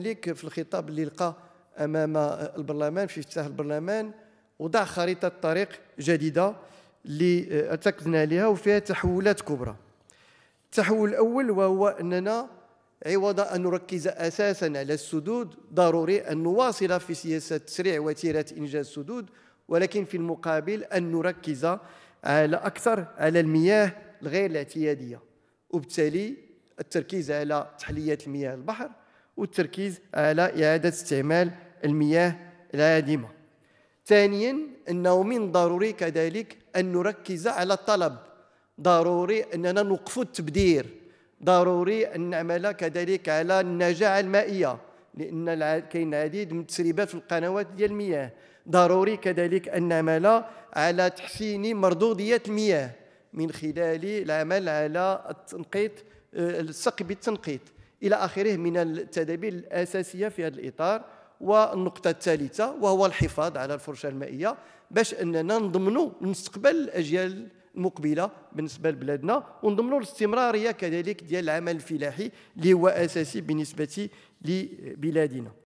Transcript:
الملك في الخطاب اللي لقى امام البرلمان في افتتاح البرلمان وضع خريطه طريق جديده اللي ارتكزنا عليها وفيها تحولات كبرى التحول الاول وهو اننا عوض ان نركز اساسا على السدود ضروري ان نواصل في سياسه تسريع وتيره انجاز السدود ولكن في المقابل ان نركز على اكثر على المياه الغير الاعتياديه وبالتالي التركيز على تحليه المياه البحر والتركيز على إعادة استعمال المياه العادمة ثانيا أنه من ضروري كذلك أن نركز على الطلب ضروري أننا نوقف التبذير ضروري أن نعمل كذلك على النجاعة المائية لأن كاين العديد من التسريبات في القنوات ديال المياه ضروري كذلك أن نعمل على تحسين مردودية المياه من خلال العمل على التنقيط آه، السقي بالتنقيط إلى آخره من التدابير الأساسية في هذا الإطار والنقطة الثالثة وهو الحفاظ على الفرشة المائية باش أننا نضمنوا مستقبل الأجيال المقبله بالنسبه لبلادنا ونضمنوا الاستمراريه كذلك ديال العمل الفلاحي اللي هو اساسي بالنسبه لبلادنا